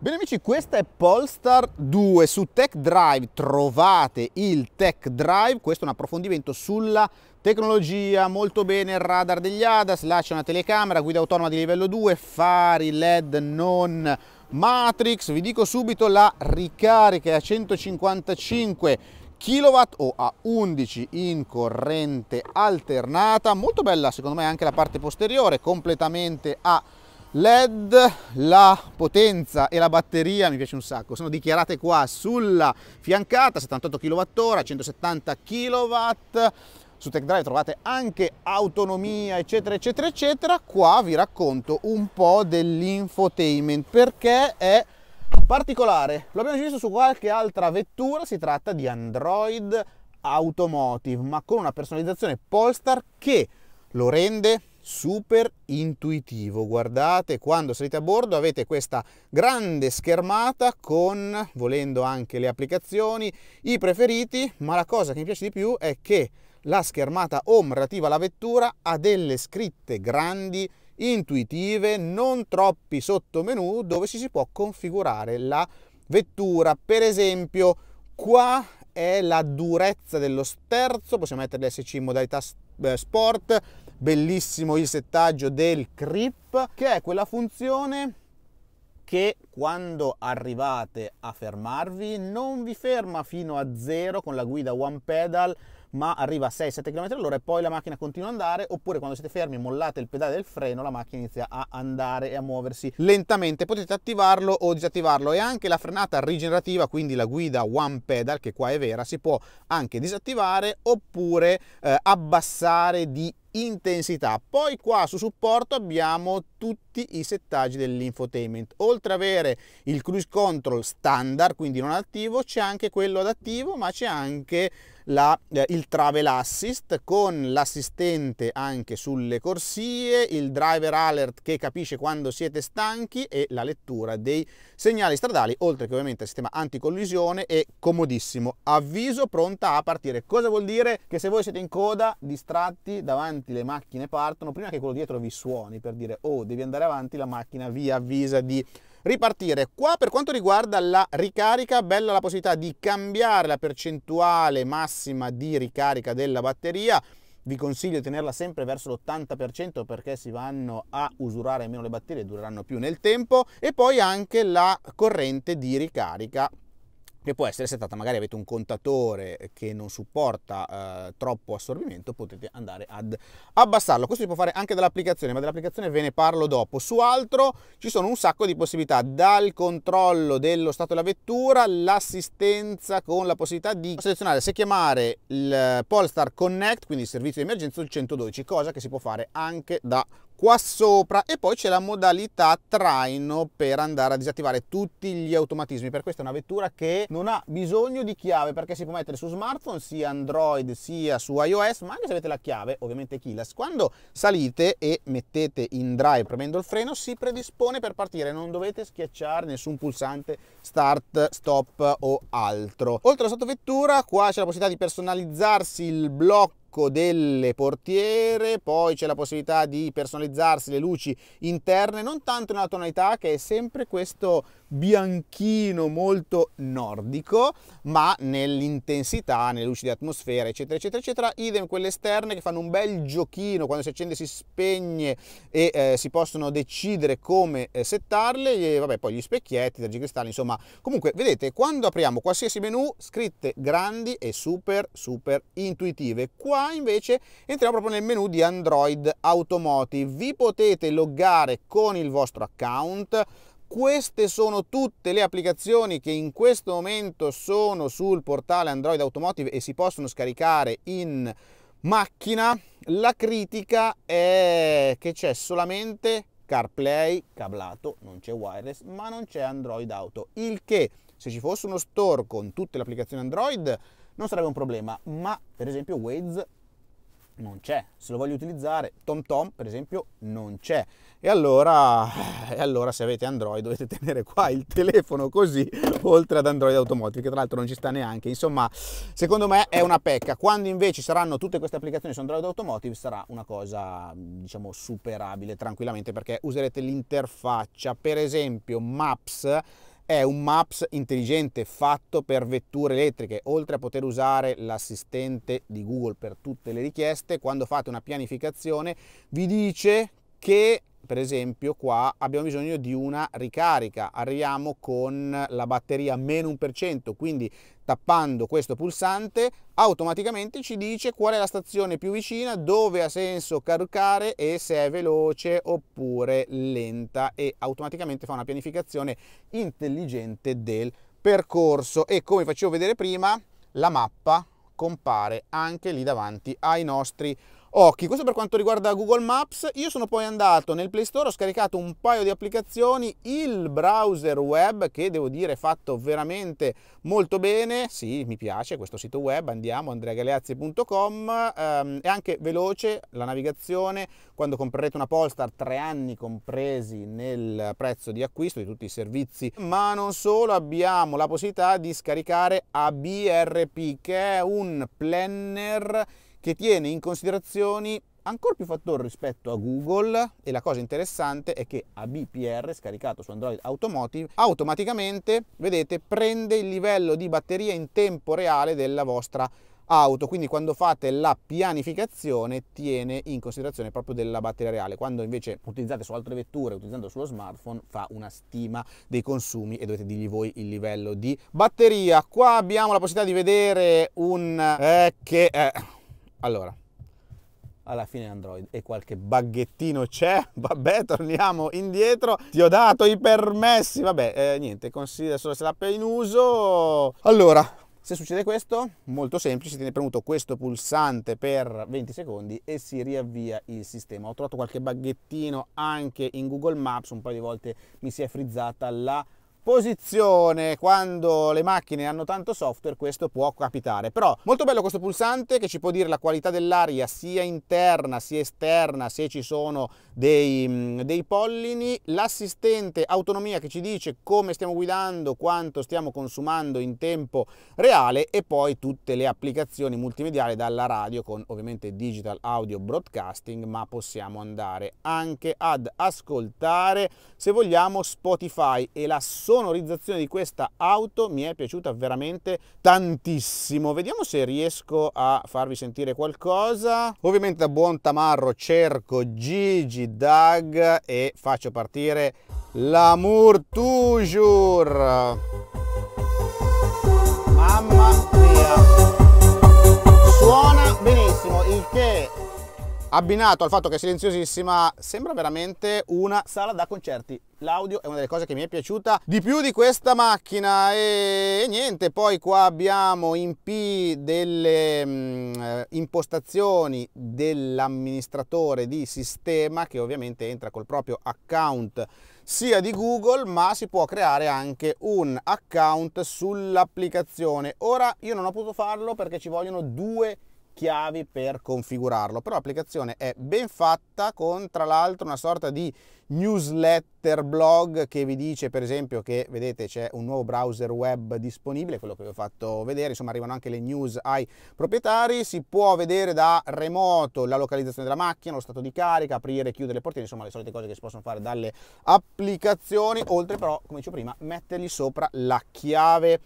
Bene amici, questa è Polestar 2 su Tech Drive, trovate il Tech Drive, questo è un approfondimento sulla tecnologia, molto bene il radar degli ADAS, là c'è una telecamera, guida autonoma di livello 2, fari LED non Matrix, vi dico subito la ricarica è a 155 kW o a 11 in corrente alternata, molto bella secondo me anche la parte posteriore, completamente a LED, la potenza e la batteria mi piace un sacco, sono dichiarate qua sulla fiancata, 78 kWh, 170 kW, su TechDrive trovate anche autonomia eccetera eccetera eccetera, qua vi racconto un po' dell'infotainment perché è particolare, l'abbiamo già visto su qualche altra vettura, si tratta di Android Automotive ma con una personalizzazione Polestar che lo rende super intuitivo. Guardate, quando salite a bordo avete questa grande schermata con, volendo anche le applicazioni, i preferiti, ma la cosa che mi piace di più è che la schermata home relativa alla vettura ha delle scritte grandi intuitive, non troppi sottomenu, dove si, si può configurare la vettura. Per esempio, qua è la durezza dello sterzo, possiamo mettere l'SC in modalità eh, sport, bellissimo il settaggio del grip che è quella funzione che quando arrivate a fermarvi non vi ferma fino a zero con la guida one pedal ma arriva a 6-7 km all'ora e poi la macchina continua ad andare oppure quando siete fermi mollate il pedale del freno la macchina inizia a andare e a muoversi lentamente potete attivarlo o disattivarlo e anche la frenata rigenerativa quindi la guida one pedal che qua è vera si può anche disattivare oppure eh, abbassare di intensità poi qua su supporto abbiamo tutti i settaggi dell'infotainment oltre ad avere avere il cruise control standard, quindi non attivo, c'è anche quello adattivo, ma c'è anche la, eh, il travel assist con l'assistente anche sulle corsie, il driver alert che capisce quando siete stanchi e la lettura dei segnali stradali, oltre che ovviamente il sistema anticollisione e comodissimo avviso pronta a partire. Cosa vuol dire? Che se voi siete in coda, distratti, davanti le macchine partono, prima che quello dietro vi suoni per dire oh devi andare avanti, la macchina vi avvisa di ripartire. Qua per quanto riguarda la ricarica, bella la possibilità di cambiare la percentuale massima di ricarica della batteria. Vi consiglio di tenerla sempre verso l'80% perché si vanno a usurare meno le batterie, e dureranno più nel tempo e poi anche la corrente di ricarica che può essere settata, magari avete un contatore che non supporta eh, troppo assorbimento, potete andare ad abbassarlo. Questo si può fare anche dall'applicazione, ma dell'applicazione ve ne parlo dopo. Su altro ci sono un sacco di possibilità, dal controllo dello stato della vettura, l'assistenza con la possibilità di selezionare se chiamare il Polestar Connect, quindi il servizio di emergenza, il 112, cosa che si può fare anche da qua sopra e poi c'è la modalità traino per andare a disattivare tutti gli automatismi per questa è una vettura che non ha bisogno di chiave perché si può mettere su smartphone sia android sia su ios ma anche se avete la chiave ovviamente keyless quando salite e mettete in drive premendo il freno si predispone per partire non dovete schiacciare nessun pulsante start stop o altro oltre alla sottovettura qua c'è la possibilità di personalizzarsi il blocco blocco delle portiere, poi c'è la possibilità di personalizzarsi le luci interne, non tanto nella tonalità che è sempre questo bianchino molto nordico ma nell'intensità nelle luci di atmosfera eccetera eccetera eccetera idem quelle esterne che fanno un bel giochino quando si accende si spegne e eh, si possono decidere come eh, settarle e vabbè poi gli specchietti cristalli insomma comunque vedete quando apriamo qualsiasi menu scritte grandi e super super intuitive qua invece entriamo proprio nel menu di android automotive vi potete loggare con il vostro account queste sono tutte le applicazioni che in questo momento sono sul portale Android Automotive e si possono scaricare in macchina. La critica è che c'è solamente CarPlay cablato, non c'è wireless, ma non c'è Android Auto. Il che, se ci fosse uno store con tutte le applicazioni Android, non sarebbe un problema, ma per esempio Waze non c'è. Se lo voglio utilizzare, TomTom, per esempio, non c'è e allora, e allora, se avete Android dovete tenere qua il telefono così oltre ad Android Automotive che tra l'altro non ci sta neanche insomma secondo me è una pecca quando invece saranno tutte queste applicazioni su Android Automotive sarà una cosa diciamo superabile tranquillamente perché userete l'interfaccia per esempio Maps è un Maps intelligente fatto per vetture elettriche. Oltre a poter usare l'assistente di Google per tutte le richieste, quando fate una pianificazione vi dice che per esempio qua abbiamo bisogno di una ricarica, arriviamo con la batteria meno 1%, quindi tappando questo pulsante automaticamente ci dice qual è la stazione più vicina, dove ha senso caricare e se è veloce oppure lenta e automaticamente fa una pianificazione intelligente del percorso e come facevo vedere prima la mappa compare anche lì davanti ai nostri occhi. Questo per quanto riguarda Google Maps. Io sono poi andato nel Play Store, ho scaricato un paio di applicazioni, il browser web che devo dire è fatto veramente molto bene. Sì, mi piace questo sito web, andiamo andreagaleazzi.com, ehm, è anche veloce la navigazione, quando comprerete una Polestar tre anni compresi nel prezzo di acquisto di tutti i servizi, ma non solo, abbiamo la possibilità di scaricare ABRP che è un planner che tiene in considerazione ancora più fattori rispetto a Google e la cosa interessante è che ABPR scaricato su Android Automotive automaticamente vedete prende il livello di batteria in tempo reale della vostra auto quindi quando fate la pianificazione tiene in considerazione proprio della batteria reale quando invece utilizzate su altre vetture utilizzando sullo smartphone fa una stima dei consumi e dovete dirgli voi il livello di batteria qua abbiamo la possibilità di vedere un eh, che eh, allora, alla fine Android e qualche baghettino c'è, vabbè torniamo indietro, ti ho dato i permessi, vabbè eh, niente, considera solo se l'app è in uso. Allora, se succede questo, molto semplice, tiene premuto questo pulsante per 20 secondi e si riavvia il sistema. Ho trovato qualche baghettino anche in Google Maps, un paio di volte mi si è frizzata la posizione quando le macchine hanno tanto software questo può capitare però molto bello questo pulsante che ci può dire la qualità dell'aria sia interna sia esterna se ci sono dei, mm, dei pollini l'assistente autonomia che ci dice come stiamo guidando quanto stiamo consumando in tempo reale e poi tutte le applicazioni multimediali dalla radio con ovviamente digital audio broadcasting ma possiamo andare anche ad ascoltare se vogliamo Spotify e la sua sonorizzazione di questa auto mi è piaciuta veramente tantissimo. Vediamo se riesco a farvi sentire qualcosa. Ovviamente da buon tamarro cerco Gigi Dag e faccio partire l'amour toujours. Mamma mia! Suona benissimo, il che abbinato al fatto che è silenziosissima sembra veramente una sala da concerti l'audio è una delle cose che mi è piaciuta di più di questa macchina e, niente poi qua abbiamo in P delle mh, mm, eh, impostazioni dell'amministratore di sistema che ovviamente entra col proprio account sia di Google ma si può creare anche un account sull'applicazione ora io non ho potuto farlo perché ci vogliono due chiavi per configurarlo, però l'applicazione è ben fatta con tra l'altro una sorta di newsletter blog che vi dice per esempio che vedete c'è un nuovo browser web disponibile, quello che vi ho fatto vedere, insomma arrivano anche le news ai proprietari, si può vedere da remoto la localizzazione della macchina, lo stato di carica, aprire e chiudere le portiere, insomma le solite cose che si possono fare dalle applicazioni, oltre però come dicevo prima mettergli sopra la chiave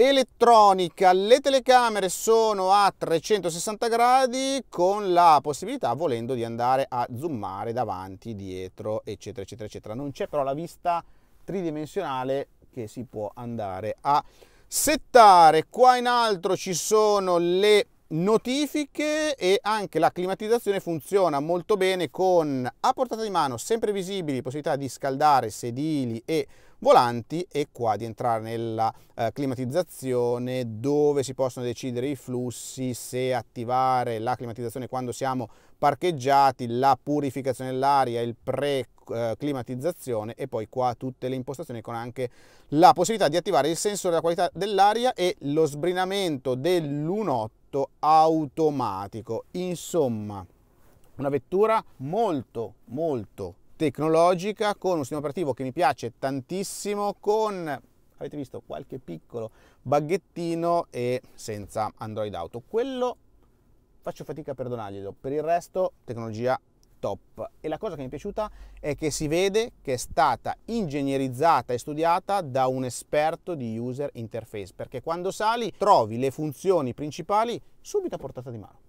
elettronica, le telecamere sono a 360 gradi con la possibilità volendo di andare a zoomare davanti, dietro, eccetera, eccetera, eccetera. Non c'è però la vista tridimensionale che si può andare a settare. Qua in alto ci sono le notifiche e anche la climatizzazione funziona molto bene con a portata di mano sempre visibili possibilità di scaldare sedili e volanti e qua di entrare nella eh, climatizzazione dove si possono decidere i flussi, se attivare la climatizzazione quando siamo parcheggiati, la purificazione dell'aria, il pre-climatizzazione e poi qua tutte le impostazioni con anche la possibilità di attivare il sensore della qualità dell'aria e lo sbrinamento dell'1.8 automatico. Insomma, una vettura molto molto tecnologica con un sistema operativo che mi piace tantissimo, con avete visto qualche piccolo baghettino e senza Android Auto. Quello faccio fatica a perdonarglielo, per il resto tecnologia top. E la cosa che mi è piaciuta è che si vede che è stata ingegnerizzata e studiata da un esperto di user interface, perché quando sali trovi le funzioni principali subito a portata di mano.